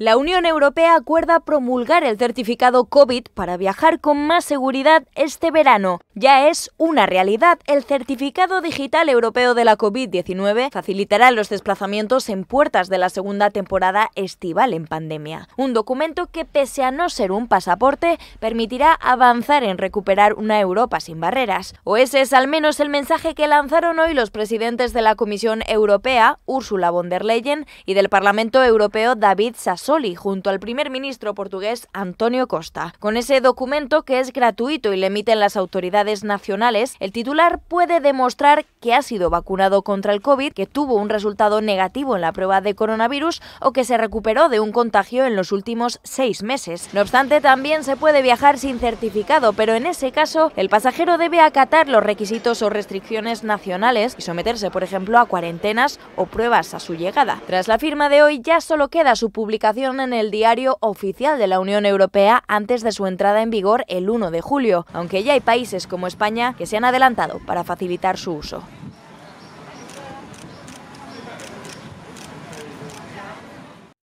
La Unión Europea acuerda promulgar el certificado COVID para viajar con más seguridad este verano. Ya es una realidad. El certificado digital europeo de la COVID-19 facilitará los desplazamientos en puertas de la segunda temporada estival en pandemia. Un documento que, pese a no ser un pasaporte, permitirá avanzar en recuperar una Europa sin barreras. O ese es al menos el mensaje que lanzaron hoy los presidentes de la Comisión Europea, Ursula von der Leyen, y del Parlamento Europeo, David Sassoli junto al primer ministro portugués Antonio Costa. Con ese documento que es gratuito y le emiten las autoridades nacionales, el titular puede demostrar que ha sido vacunado contra el COVID, que tuvo un resultado negativo en la prueba de coronavirus o que se recuperó de un contagio en los últimos seis meses. No obstante, también se puede viajar sin certificado, pero en ese caso el pasajero debe acatar los requisitos o restricciones nacionales y someterse, por ejemplo, a cuarentenas o pruebas a su llegada. Tras la firma de hoy ya solo queda su publicación en el diario oficial de la Unión Europea antes de su entrada en vigor el 1 de julio, aunque ya hay países como España que se han adelantado para facilitar su uso.